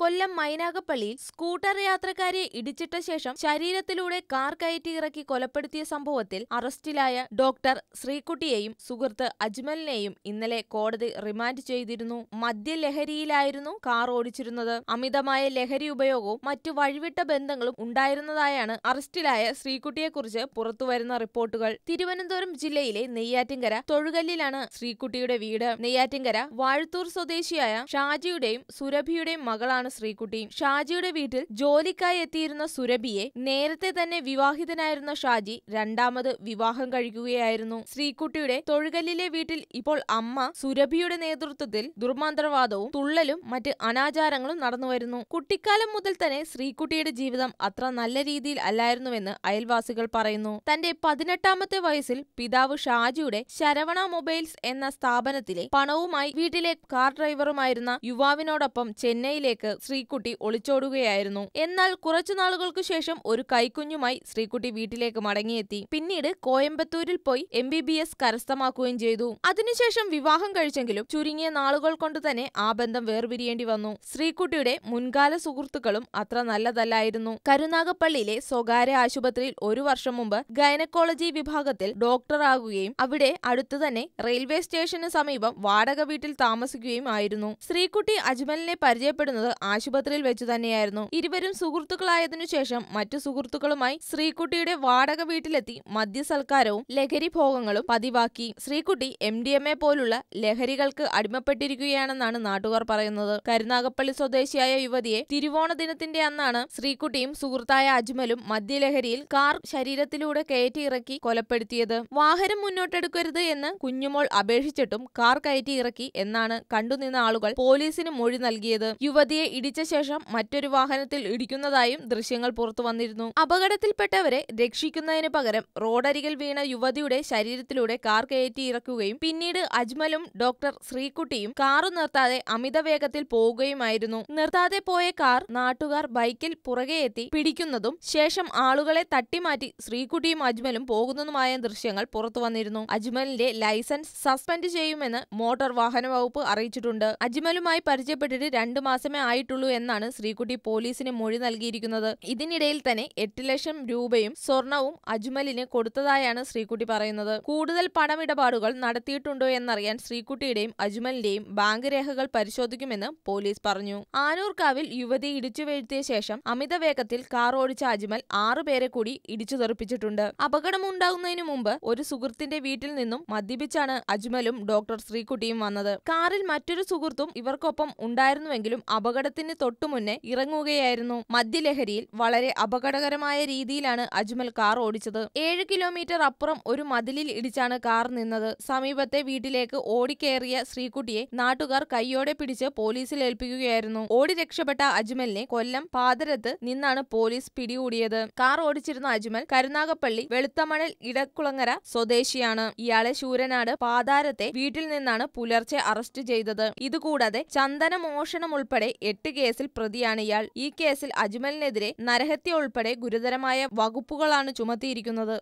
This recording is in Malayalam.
കൊല്ലം മൈനാഗപ്പള്ളിയിൽ സ്കൂട്ടർ യാത്രക്കാരെ ഇടിച്ചിട്ട ശേഷം ശരീരത്തിലൂടെ കാർ കയറ്റി ഇറക്കി കൊലപ്പെടുത്തിയ സംഭവത്തിൽ അറസ്റ്റിലായ ഡോക്ടർ ശ്രീകുട്ടിയെയും സുഹൃത്ത് അജ്മലിനെയും ഇന്നലെ കോടതി റിമാൻഡ് ചെയ്തിരുന്നു മദ്യലഹരിയിലായിരുന്നു കാർ ഓടിച്ചിരുന്നത് അമിതമായ ലഹരി ഉപയോഗവും മറ്റു വഴിവിട്ട ബന്ധങ്ങളും ഉണ്ടായിരുന്നതായാണ് അറസ്റ്റിലായ ശ്രീകുട്ടിയെക്കുറിച്ച് പുറത്തുവരുന്ന റിപ്പോർട്ടുകൾ തിരുവനന്തപുരം ജില്ലയിലെ നെയ്യാറ്റിങ്കര തൊഴുകല്ലിലാണ് ശ്രീകുട്ടിയുടെ വീട് നെയ്യാറ്റിങ്കര വാഴത്തൂർ സ്വദേശിയായ ഷാജിയുടെയും സുരഭിയുടെയും മകളാണ് വീട്ടിലാണ് ശ്രീകുട്ടി ഷാജിയുടെ വീട്ടിൽ ജോലിക്കായി എത്തിയിരുന്ന സുരഭിയെ നേരത്തെ തന്നെ വിവാഹിതനായിരുന്ന ഷാജി രണ്ടാമത് വിവാഹം കഴിക്കുകയായിരുന്നു ശ്രീകുട്ടിയുടെ തൊഴുകല്ലിലെ വീട്ടിൽ ഇപ്പോൾ അമ്മ സുരഭിയുടെ നേതൃത്വത്തിൽ ദുർമാന്ത്രവാദവും തുള്ളലും മറ്റ് അനാചാരങ്ങളും നടന്നുവരുന്നു കുട്ടിക്കാലം മുതൽ തന്നെ ശ്രീകുട്ടിയുടെ ജീവിതം അത്ര നല്ല രീതിയിൽ അല്ലായിരുന്നുവെന്ന് അയൽവാസികൾ പറയുന്നു തന്റെ പതിനെട്ടാമത്തെ വയസ്സിൽ പിതാവ് ഷാജിയുടെ ശരവണ മൊബൈൽസ് എന്ന സ്ഥാപനത്തിലെ പണവുമായി വീട്ടിലെ കാർ ഡ്രൈവറുമായിരുന്ന യുവാവിനോടൊപ്പം ചെന്നൈയിലേക്ക് ശ്രീകുട്ടി ഒളിച്ചോടുകയായിരുന്നു എന്നാൽ കുറച്ചു നാളുകൾക്കു ശേഷം ഒരു കൈക്കുഞ്ഞുമായി ശ്രീകുട്ടി വീട്ടിലേക്ക് മടങ്ങിയെത്തി പിന്നീട് കോയമ്പത്തൂരിൽ പോയി എം ബി ബി എസ് കരസ്ഥമാക്കുകയും ചെയ്തു അതിനുശേഷം വിവാഹം കഴിച്ചെങ്കിലും ചുരുങ്ങിയ നാളുകൾ കൊണ്ട് തന്നെ ആ ബന്ധം വേർപിരിയേണ്ടി വന്നു ശ്രീകുട്ടിയുടെ മുൻകാല സുഹൃത്തുക്കളും അത്ര നല്ലതല്ലായിരുന്നു കരുനാഗപ്പള്ളിയിലെ സ്വകാര്യ ആശുപത്രിയിൽ ഒരു വർഷം മുമ്പ് ഗൈനക്കോളജി വിഭാഗത്തിൽ ഡോക്ടറാകുകയും അവിടെ അടുത്തു തന്നെ റെയിൽവേ സ്റ്റേഷന് സമീപം വാടക വീട്ടിൽ താമസിക്കുകയും ആയിരുന്നു ശ്രീകുട്ടി അജ്മലിനെ പരിചയപ്പെടുന്നത് ആശുപത്രിയിൽ വെച്ചു തന്നെയായിരുന്നു ഇരുവരും സുഹൃത്തുക്കളായതിനു ശേഷം മറ്റു സുഹൃത്തുക്കളുമായി ശ്രീകുട്ടിയുടെ വാടക വീട്ടിലെത്തി മദ്യസൽക്കാരവും ലഹരി ഭോഗങ്ങളും പതിവാക്കി Sreekutty M D M A പോലുള്ള ലഹരികൾക്ക് അടിമപ്പെട്ടിരിക്കുകയാണെന്നാണ് നാട്ടുകാർ പറയുന്നത് കരുനാഗപ്പള്ളി സ്വദേശിയായ യുവതിയെ തിരുവോണ ദിനത്തിന്റെ അന്നാണ് ശ്രീകുട്ടിയും സുഹൃത്തായ അജ്മലും മദ്യലഹരിയിൽ കാർ ശരീരത്തിലൂടെ കയറ്റി ഇറക്കി കൊലപ്പെടുത്തിയത് വാഹനം മുന്നോട്ടെടുക്കരുത് എന്ന് കുഞ്ഞുമോൾ അപേക്ഷിച്ചിട്ടും കാർ കയറ്റി ഇറക്കി എന്നാണ് കണ്ടുനിന്ന ആളുകൾ പോലീസിന് മൊഴി നൽകിയത് യുവതിയെ ഇടിച്ച ശേഷം മറ്റൊരു വാഹനത്തിൽ ഇടിക്കുന്നതായും ദൃശ്യങ്ങൾ പുറത്തു വന്നിരുന്നു അപകടത്തിൽപ്പെട്ടവരെ രക്ഷിക്കുന്നതിന് പകരം റോഡരികിൽ വീണ യുവതിയുടെ ശരീരത്തിലൂടെ കാർ കയറ്റി ഇറക്കുകയും പിന്നീട് അജ്മലും ഡോക്ടർ ശ്രീകുട്ടിയും കാറു നിർത്താതെ അമിത വേഗത്തിൽ പോവുകയുമായിരുന്നു നിർത്താതെ പോയ കാർ നാട്ടുകാർ ബൈക്കിൽ പുറകെ എത്തി പിടിക്കുന്നതും ശേഷം ആളുകളെ തട്ടിമാറ്റി ശ്രീകുട്ടിയും അജ്മലും പോകുന്നതുമായ ദൃശ്യങ്ങൾ പുറത്തു വന്നിരുന്നു അജ്മലിന്റെ ലൈസൻസ് സസ്പെൻഡ് ചെയ്യുമെന്ന് മോട്ടോർ വാഹന വകുപ്പ് അറിയിച്ചിട്ടുണ്ട് അജ്മലുമായി പരിചയപ്പെട്ടിട്ട് രണ്ടു മാസമേ ആയിട്ടു നൽകിയിട്ടുള്ളൂ എന്നാണ് ശ്രീകുട്ടി പോലീസിന് മൊഴി നൽകിയിരിക്കുന്നത് ഇതിനിടയിൽ തന്നെ എട്ട് ലക്ഷം രൂപയും സ്വർണവും അജ്മലിന് കൊടുത്തതായാണ് ശ്രീകുട്ടി പറയുന്നത് കൂടുതൽ പണമിടപാടുകൾ നടത്തിയിട്ടുണ്ടോ എന്നറിയാൻ ശ്രീകുട്ടിയുടെയും അജ്മലിന്റെയും ബാങ്ക് രേഖകൾ പരിശോധിക്കുമെന്ന് പോലീസ് പറഞ്ഞു ആനൂർക്കാവിൽ യുവതി ഇടിച്ചു വീഴ്ത്തിയ ശേഷം അമിത വേഗത്തിൽ കാർ ഓടിച്ച അജ്മൽ ആറുപേരെ കൂടി ഇടിച്ചു തെറിപ്പിച്ചിട്ടുണ്ട് അപകടമുണ്ടാകുന്നതിന് മുമ്പ് ഒരു സുഹൃത്തിന്റെ വീട്ടിൽ നിന്നും മദ്യപിച്ചാണ് അജ്മലും ഡോക്ടർ ശ്രീകുട്ടിയും വന്നത് കാറിൽ മറ്റൊരു സുഹൃത്തും ഇവർക്കൊപ്പം ഉണ്ടായിരുന്നുവെങ്കിലും അപകടത്തിൽ അപകടത്തിന് മുന്നേ ഇറങ്ങുകയായിരുന്നു മദ്യലഹരിയിൽ വളരെ അപകടകരമായ രീതിയിലാണ് അജ്മൽ കാർ ഓടിച്ചത് ഏഴ് കിലോമീറ്റർ അപ്പുറം ഒരു മതിലിൽ ഇടിച്ചാണ് കാർ നിന്നത് സമീപത്തെ വീട്ടിലേക്ക് ഓടിക്കേറിയ ശ്രീകുട്ടിയെ നാട്ടുകാർ കൈയോടെ പിടിച്ച് പോലീസിൽ ഏൽപ്പിക്കുകയായിരുന്നു ഓടി രക്ഷപ്പെട്ട അജ്മലിനെ കൊല്ലം പാതരത്ത് നിന്നാണ് പോലീസ് പിടികൂടിയത് കാർ ഓടിച്ചിരുന്ന അജ്മൽ കരുനാഗപ്പള്ളി വെളുത്തമണൽ ഇടക്കുളങ്ങര സ്വദേശിയാണ് ഇയാളെ ശൂരനാട് പാതാരത്തെ വീട്ടിൽ നിന്നാണ് പുലർച്ചെ അറസ്റ്റ് ചെയ്തത് ഇതുകൂടാതെ ചന്ദന മോഷണം ഉൾപ്പെടെ എട്ട് എട്ട് കേസിൽ പ്രതിയാണ് ഇയാൾ ഈ കേസിൽ അജ്മലിനെതിരെ നരഹത്യ ഉൾപ്പെടെ ഗുരുതരമായ വകുപ്പുകളാണ് ചുമത്തിയിരിക്കുന്നത്